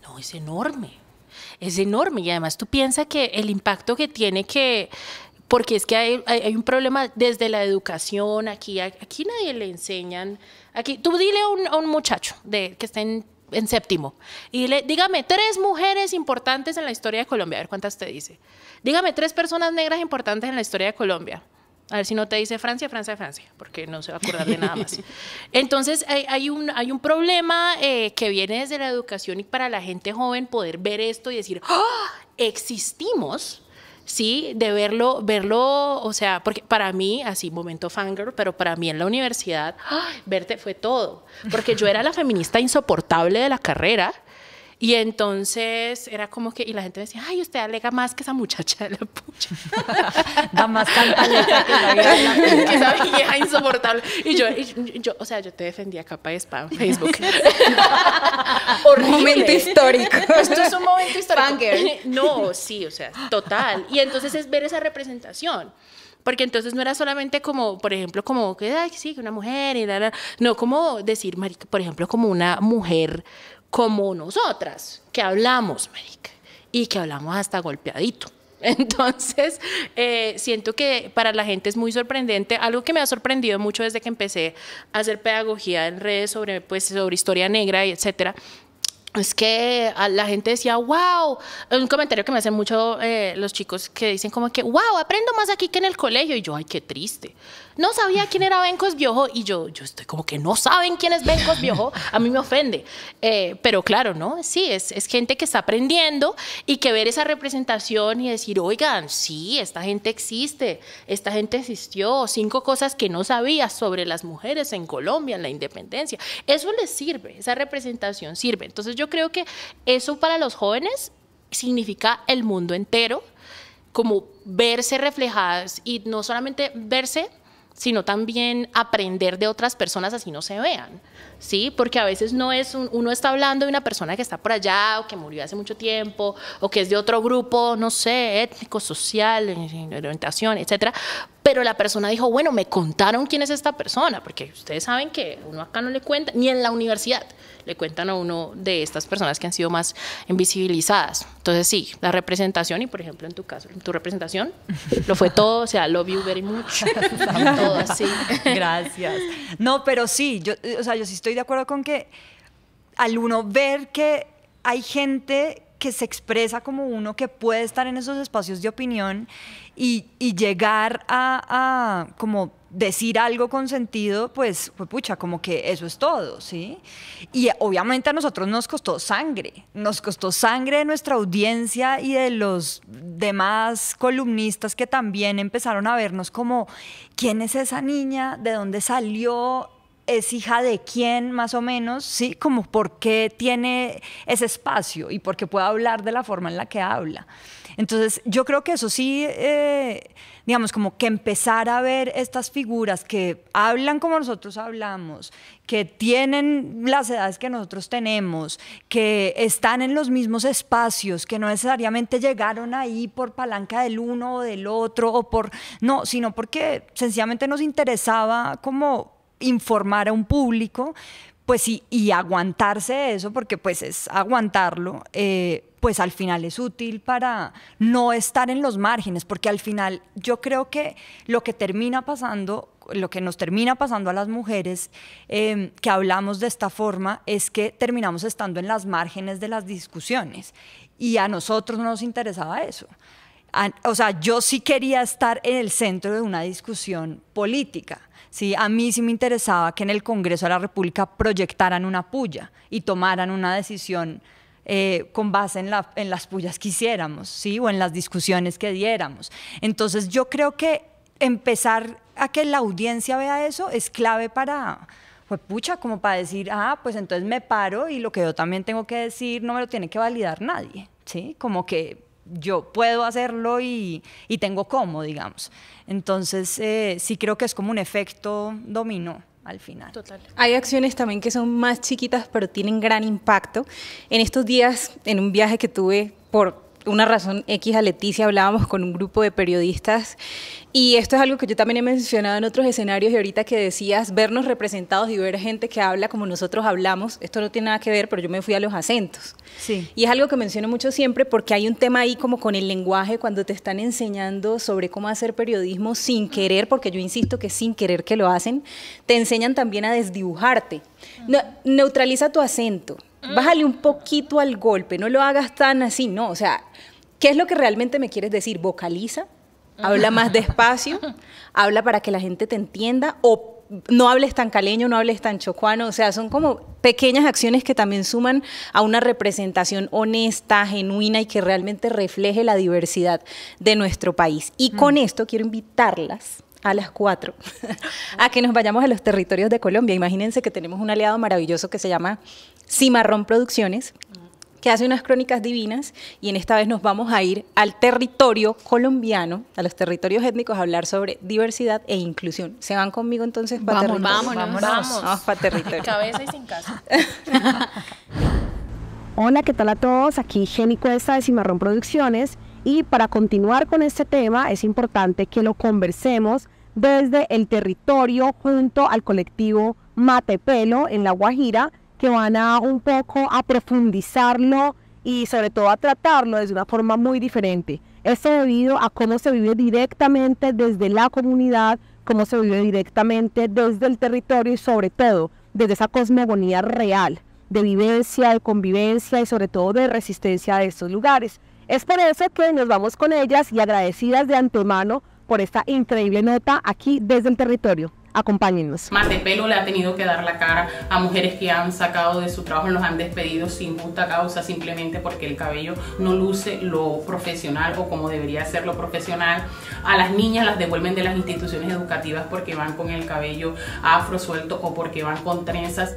No, es enorme es enorme y además tú piensas que el impacto que tiene que porque es que hay, un problema desde la educación, aquí, aquí nadie le enseñan, aquí, tú dile a un, muchacho de, que está en, séptimo, y dile, dígame tres mujeres importantes en la historia de Colombia, a ver cuántas te dice, dígame tres personas negras importantes en la historia de Colombia. A ver si no te dice Francia, Francia, Francia, porque no se va a acordar de nada más. Entonces, hay, un, hay un problema eh, que viene desde la educación y para la gente joven poder ver esto y decir, ah existimos, ¿sí? De verlo, verlo, o sea, porque para mí, así, momento fangirl, pero para mí en la universidad, verte fue todo, porque yo era la feminista insoportable de la carrera, y entonces era como que, y la gente decía, ay, usted alega más que esa muchacha de la pucha. da más cantaleta que, esa vieja insoportable. Y yo, yo, o sea, yo te defendía capa de spam en Facebook. Momento histórico. Esto es un momento histórico. No, sí, o sea, total. Y entonces es ver esa representación porque entonces no era solamente como, por ejemplo, como que, ay, sí, una mujer, y la, no, como decir, por ejemplo, como una mujer como nosotras, que hablamos, Marica, y que hablamos hasta golpeadito. Entonces, eh, siento que para la gente es muy sorprendente. Algo que me ha sorprendido mucho desde que empecé a hacer pedagogía en redes sobre, pues, sobre historia negra y etcétera, es que la gente decía, wow, un comentario que me hacen mucho eh, los chicos que dicen como que, wow, aprendo más aquí que en el colegio. Y yo, ay, qué triste no sabía quién era Bencos Biojo y yo, yo estoy como que no saben quién es Bencos Biojo, a mí me ofende. Eh, pero claro, ¿no? Sí, es, gente que está aprendiendo y que ver esa representación y decir, oigan, sí, esta gente existe, esta gente existió, cinco cosas que no sabía sobre las mujeres en Colombia, en la independencia. Eso les sirve, esa representación sirve. Entonces yo creo que eso para los jóvenes significa el mundo entero, como verse reflejadas y no solamente verse sino también aprender de otras personas así no se vean, ¿sí? Porque a veces no es, uno está hablando de una persona que está por allá o que murió hace mucho tiempo o que es de otro grupo, no sé, étnico, social, orientación, etcétera, pero la persona dijo, bueno, me contaron quién es esta persona, porque ustedes saben que uno acá no le cuenta, ni en la universidad le cuentan a uno de estas personas que han sido más invisibilizadas. Entonces sí, la representación, y por ejemplo en tu caso, en tu representación, lo fue todo, o sea, love you very much, todo así. Gracias. No, pero sí, yo, eh, o sea, yo sí estoy de acuerdo con que al uno ver que hay gente que se expresa como uno, que puede estar en esos espacios de opinión y, llegar a, decir algo con sentido, pues, fue pues, pucha, como que eso es todo, ¿sí? Y obviamente a nosotros nos costó sangre, nos costó sangre de nuestra audiencia y de los demás columnistas que también empezaron a vernos como, ¿quién es esa niña? ¿De dónde salió? es hija de quién más o menos, ¿sí? Como por qué tiene ese espacio y por qué puede hablar de la forma en la que habla. Entonces, yo creo que eso sí, eh, digamos, como que empezar a ver estas figuras que hablan como nosotros hablamos, que tienen las edades que nosotros tenemos, que están en los mismos espacios, que no necesariamente llegaron ahí por palanca del uno o del otro, o por, no, sino porque sencillamente nos interesaba como informar a un público, pues sí, y, aguantarse eso, porque pues es aguantarlo, eh, pues al final es útil para no estar en los márgenes, porque al final yo creo que lo que termina pasando, lo que nos termina pasando a las mujeres em, que hablamos de esta forma, es que terminamos estando en las márgenes de las discusiones y a nosotros no nos interesaba eso. o sea, yo sí quería estar en el centro de una discusión política ¿sí? A mí sí me interesaba que en el Congreso de la República proyectaran una puya y tomaran una decisión eh, con base en, las pullas que hiciéramos, ¿sí? O en las discusiones que diéramos. Entonces yo creo que empezar a que la audiencia vea eso es clave para, pues pucha, como para decir, ah, pues entonces me paro y lo que yo también tengo que decir no me lo tiene que validar nadie, ¿sí? Como que yo puedo hacerlo y, tengo cómo, digamos. Entonces, eh, sí creo que es como un efecto dominó al final. Total. Hay acciones también que son más chiquitas, pero tienen gran impacto. En estos días, en un viaje que tuve por una razón X a Leticia hablábamos con un grupo de periodistas y esto es algo que yo también he mencionado en otros escenarios y ahorita que decías vernos representados y ver gente que habla como nosotros hablamos, esto no tiene nada que ver, pero yo me fui a los acentos. Sí. Y es algo que menciono mucho siempre porque hay un tema ahí como con el lenguaje cuando te están enseñando sobre cómo hacer periodismo sin querer, porque yo insisto que sin querer que lo hacen, te enseñan también a desdibujarte. neutraliza tu acento Mm. bájale un poquito al golpe, no lo hagas tan así, no, o sea, ¿qué es lo que realmente me quieres decir? Vocaliza, mm. habla más despacio, habla para que la gente te entienda o no hables tan caleño, no hables tan chocuano, o sea, son como pequeñas acciones que también suman a una representación honesta, genuina y que realmente refleje la diversidad de nuestro país. Y mm. con esto quiero invitarlas a las cuatro, a que nos vayamos a los territorios de Colombia. Imagínense que tenemos un aliado maravilloso que se llama Cimarrón Producciones, que hace unas crónicas divinas y en esta vez nos vamos a ir al territorio colombiano, a los territorios étnicos, a hablar sobre diversidad e inclusión. ¿Se van conmigo entonces para vamos, territorio? vamos, Vamos para territorio. Cabeza y sin casa. Hola, ¿qué tal a todos? Aquí Jenny Cuesta de Cimarrón Producciones y para continuar con este tema es importante que lo conversemos desde el territorio junto al colectivo Matepelo en La Guajira, que van a un poco a profundizarlo y sobre todo a tratarlo de una forma muy diferente. Esto debido a cómo se vive directamente desde la comunidad, cómo se vive directamente desde el territorio y sobre todo desde esa cosmogonía real de vivencia, de convivencia y sobre todo de resistencia de estos lugares. Es por eso que nos vamos con ellas y agradecidas de antemano por esta increíble nota aquí desde el territorio. Acompáñenos. Pelo le ha tenido que dar la cara a mujeres que han sacado de su trabajo, los han despedido sin justa causa, simplemente porque el cabello no luce lo profesional o como debería ser lo profesional. A las niñas las devuelven de las instituciones educativas porque van con el cabello afro suelto o porque van con trenzas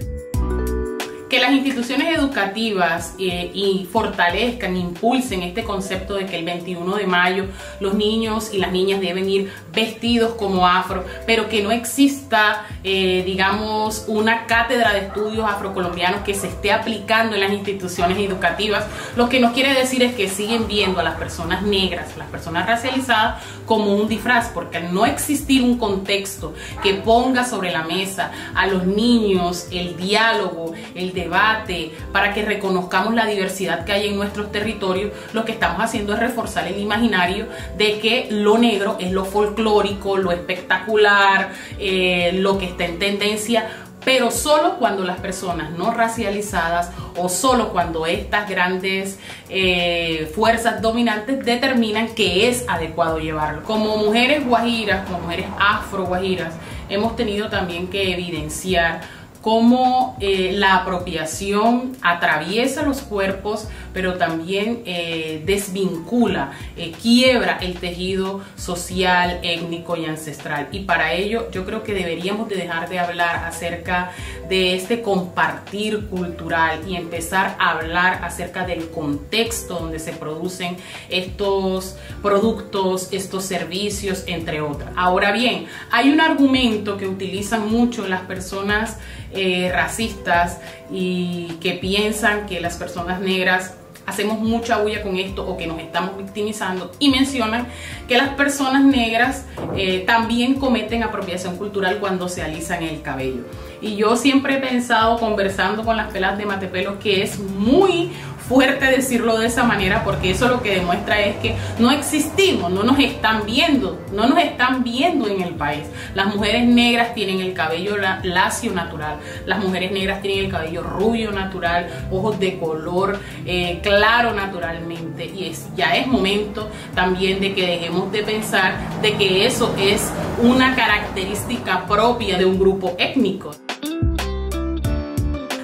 que las instituciones educativas eh, y fortalezcan, impulsen este concepto de que el 21 de mayo los niños y las niñas deben ir vestidos como afro, pero que no exista, eh, digamos, una cátedra de estudios afrocolombianos que se esté aplicando en las instituciones educativas, lo que nos quiere decir es que siguen viendo a las personas negras, las personas racializadas, como un disfraz, porque al no existir un contexto que ponga sobre la mesa a los niños el diálogo, el debate, para que reconozcamos la diversidad que hay en nuestros territorios, lo que estamos haciendo es reforzar el imaginario de que lo negro es lo folclórico, lo espectacular, eh, lo que está en tendencia pero solo cuando las personas no racializadas o solo cuando estas grandes eh, fuerzas dominantes determinan que es adecuado llevarlo. Como mujeres guajiras, como mujeres afro guajiras, hemos tenido también que evidenciar cómo eh, la apropiación atraviesa los cuerpos, pero también eh, desvincula, eh, quiebra el tejido social, étnico y ancestral. Y para ello yo creo que deberíamos de dejar de hablar acerca de este compartir cultural y empezar a hablar acerca del contexto donde se producen estos productos, estos servicios, entre otras. Ahora bien, hay un argumento que utilizan mucho las personas eh, racistas y que piensan que las personas negras hacemos mucha bulla con esto o que nos estamos victimizando y mencionan que las personas negras eh, también cometen apropiación cultural cuando se alisan el cabello. Y yo siempre he pensado, conversando con las pelas de matepelo que es muy fuerte decirlo de esa manera porque eso lo que demuestra es que no existimos, no nos están viendo, no nos están viendo en el país. Las mujeres negras tienen el cabello lacio natural, las mujeres negras tienen el cabello rubio natural, ojos de color eh, claro naturalmente y es, ya es momento también de que dejemos de pensar de que eso es una característica propia de un grupo étnico.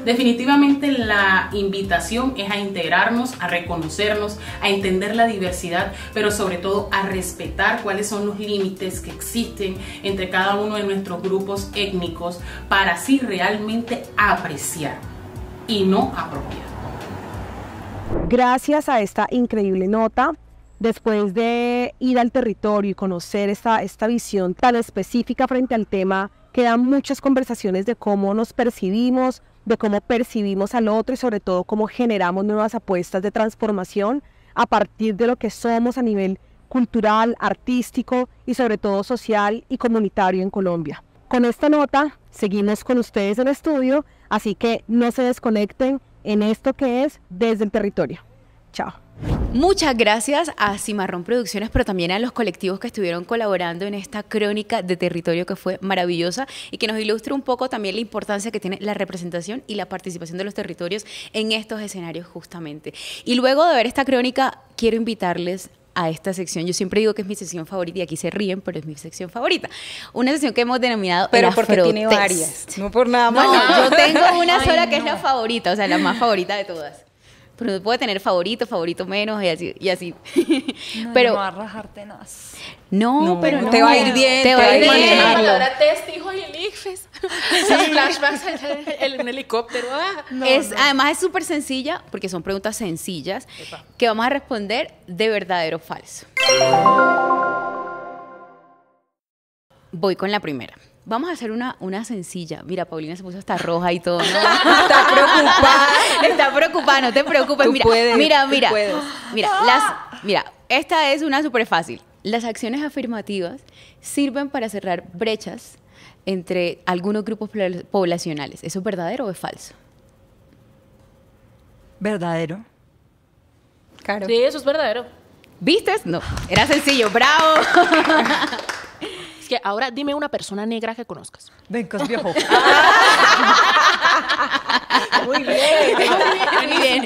Definitivamente la invitación es a integrarnos, a reconocernos, a entender la diversidad, pero sobre todo a respetar cuáles son los límites que existen entre cada uno de nuestros grupos étnicos para así realmente apreciar y no apropiar. Gracias a esta increíble nota, después de ir al territorio y conocer esta, esta visión tan específica frente al tema, quedan muchas conversaciones de cómo nos percibimos, de cómo percibimos al otro y sobre todo cómo generamos nuevas apuestas de transformación a partir de lo que somos a nivel cultural, artístico y sobre todo social y comunitario en Colombia. Con esta nota seguimos con ustedes en estudio, así que no se desconecten en esto que es desde el territorio. Chao. Muchas gracias a Cimarrón Producciones, pero también a los colectivos que estuvieron colaborando en esta crónica de territorio que fue maravillosa y que nos ilustra un poco también la importancia que tiene la representación y la participación de los territorios en estos escenarios justamente. Y luego de ver esta crónica, quiero invitarles a esta sección. Yo siempre digo que es mi sección favorita y aquí se ríen, pero es mi sección favorita. Una sección que hemos denominado Pero porque tiene varias, no por nada más. No, yo tengo una sola que es la favorita, o sea, la más favorita de todas pero puede tener favorito, favorito menos y así. Y así. No, pero, no va a rajarte nada. No, pero no. Te va a ir bien. Te, va a ir bien. Ahora La palabra test, hijo y el IFES. Sí. flashbacks helicóptero. Ah. es, Además es súper sencilla, porque son preguntas sencillas, que vamos a responder de verdadero o falso. Voy con la primera. Vamos a hacer una, una sencilla. Mira, Paulina se puso hasta roja y todo. está preocupada. Está preocupada, no te preocupes. Tú mira, mira, mira. Mira, las, mira, esta es una súper fácil. Las acciones afirmativas sirven para cerrar brechas entre algunos grupos poblacionales. ¿Eso es verdadero o es falso? Verdadero. Claro. Sí, eso es verdadero. ¿Vistes? No, era sencillo. ¡Bravo! que ahora dime una persona negra que conozcas. es viejo. Muy bien.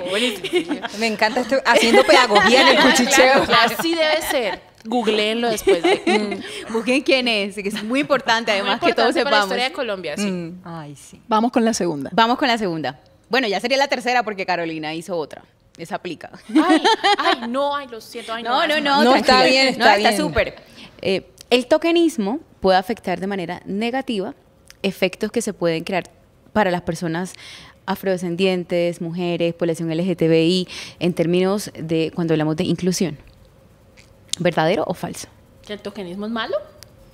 Muy bien. Me encanta esto, haciendo pedagogía en el cuchicheo. Así debe ser. Googleenlo después. Mm. Busquen quién es, que es muy importante además que todos sepamos. la historia de Colombia, mm. Ay, sí. Vamos con la segunda. Vamos con la segunda. Bueno, ya sería la tercera porque Carolina hizo otra. Esa aplica. Ay, ay no, ay, lo siento. Ay, no, no, no, no, está bien, está, no, está súper. Eh, el tokenismo puede afectar de manera negativa efectos que se pueden crear para las personas afrodescendientes, mujeres, población LGTBI, en términos de cuando hablamos de inclusión. ¿Verdadero o falso? el tokenismo es malo?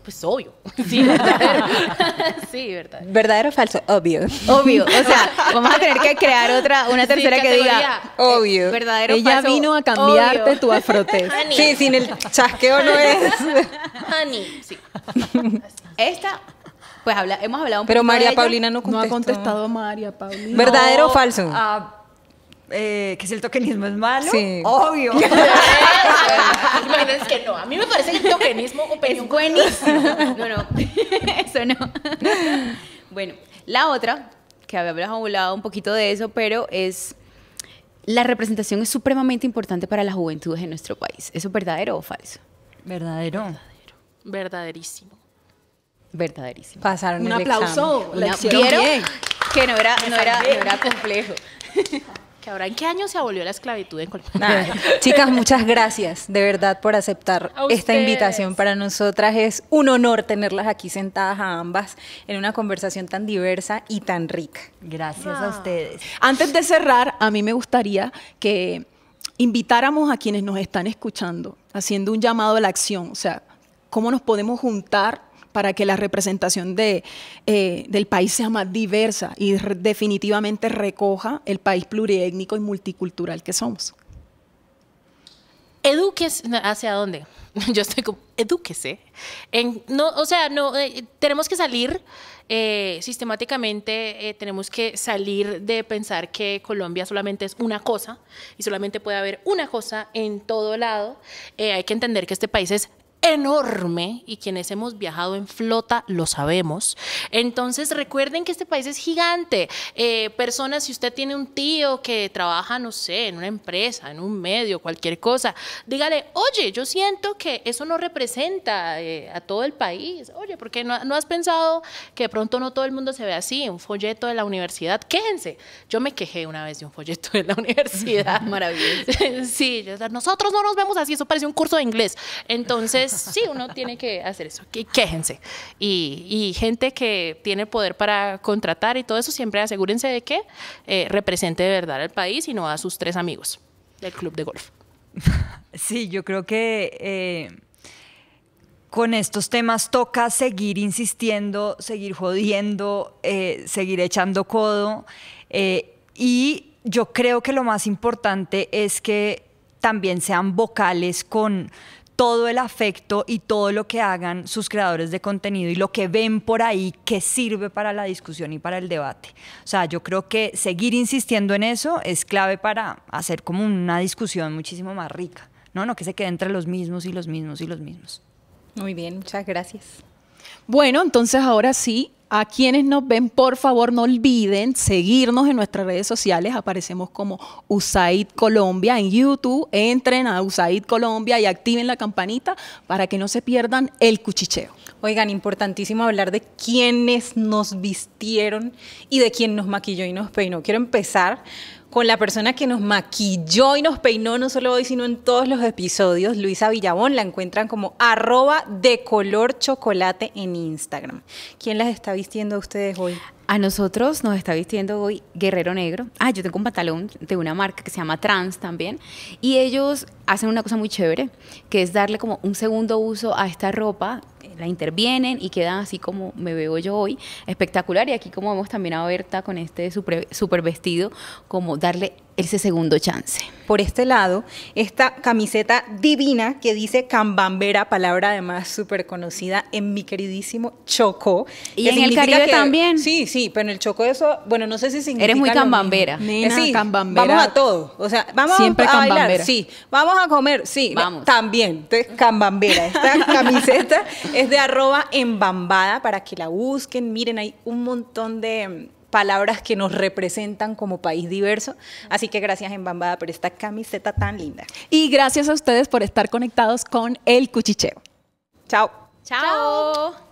es pues, obvio. Sí, verdadero. verdad. ¿Verdadero o falso? Obvio. Obvio. O sea, vamos a tener que crear otra, una tercera que diga obvio. Eh, verdadero Ella vino a cambiarte tu afrotez. Sí, sin el chasqueo no es. Honey. Sí. Esta pues habla, hemos hablado un poco. Pero María Paulina no, ha contestado a María Paulina. ¿Verdadero o falso? Ah, eh, que si el tokenismo es malo, sí. obvio. que no. A mí me parece el tokenismo es buenísimo. No, no. Eso no. Bueno, la otra, que habíamos hablado un poquito de eso, pero es la representación es supremamente importante para la juventud en nuestro país. ¿Eso verdadero o falso? Verdadero. Verdaderísimo. Verdaderísimo. Pasaron un aplauso. Examen. que no era complejo. ahora en qué año se abolió la esclavitud en Colombia. Chicas, muchas gracias de verdad por aceptar esta invitación para nosotras. Es un honor tenerlas aquí sentadas a ambas en una conversación tan diversa y tan rica. Gracias a ah. ustedes. Antes de cerrar, a mí me gustaría que invitáramos a quienes nos están escuchando, haciendo un llamado a la acción, o sea, cómo nos podemos juntar para que la representación de, eh, del país sea más diversa y definitivamente recoja el país pluriétnico y multicultural que somos. Eduquese, ¿hacia dónde? Yo estoy como, edúquese. En, no, o sea, no, eh, tenemos que salir eh, sistemáticamente, tenemos que salir de pensar que Colombia solamente es una cosa y solamente puede haber una cosa en todo lado. hay que entender que este país es enorme y quienes hemos viajado en flota lo sabemos. Entonces recuerden que este país es gigante. Eh, personas, si usted tiene un tío que trabaja, no sé, en una empresa, en un medio, cualquier cosa, dígale, oye, yo siento que eso no representa eh, a todo el país. Oye, porque no, no has pensado que de pronto no todo el mundo se ve así? Un folleto de la universidad, quéjense. Yo me quejé una vez de un folleto de la universidad. Maravilloso. sí, nosotros no nos vemos así, eso parece un curso de inglés. Entonces, sí, uno tiene que hacer eso, que quéjense. Y, gente que tiene poder para contratar y todo eso, siempre asegúrense de que eh, represente de verdad al país y no a sus tres amigos del club de golf. Sí, yo creo que... Eh, con estos temas toca seguir insistiendo, seguir jodiendo, eh, seguir echando codo. y yo creo que lo más importante es que también sean vocales con todo el afecto y todo lo que hagan sus creadores de contenido y lo que ven por ahí que sirve para la discusión y para el debate. O sea, yo creo que seguir insistiendo en eso es clave para hacer como una discusión muchísimo más rica, ¿no? No que se quede entre los mismos y los mismos y los mismos. Muy bien, muchas gracias. Bueno, entonces ahora sí, a quienes nos ven, por favor, no olviden seguirnos en nuestras redes sociales. Aparecemos como USAID Colombia en YouTube. Entren a USAID Colombia y activen la campanita para que no se pierdan el cuchicheo. Oigan, importantísimo hablar de quiénes nos vistieron y de quién nos maquilló y nos peinó. Quiero empezar con la persona que nos maquilló y nos peinó, no solo hoy, sino en todos los episodios, Luisa Villabón, la encuentran como arroba de color chocolate en Instagram. ¿Quién las está vistiendo a ustedes hoy? A nosotros nos está vistiendo hoy Guerrero Negro. Ah, yo tengo un pantalón de una marca que se llama Trans también. Y ellos hacen una cosa muy chévere, que es darle como un segundo uso a esta ropa la intervienen y quedan así como me veo yo hoy, espectacular. Y aquí como vemos también a Berta con este super, super vestido, como darle ese segundo chance. Por este lado, esta camiseta divina que dice cambambera, palabra además súper conocida en mi queridísimo Chocó. Y en el Caribe también. Sí, sí, pero en el Chocó eso, bueno, no sé si significa... Eres muy cambambera. sí, Vamos a todo. O sea, vamos Siempre a cambambera. bailar, sí. Vamos a comer, sí. Vamos. También. Entonces, cambambera. Esta camiseta es de arroba embambada para que la busquen. Miren, hay un montón de palabras que nos representan como país diverso. Así que gracias Embambada por esta camiseta tan linda. Y gracias a ustedes por estar conectados con El Cuchicheo. Chao. Chao.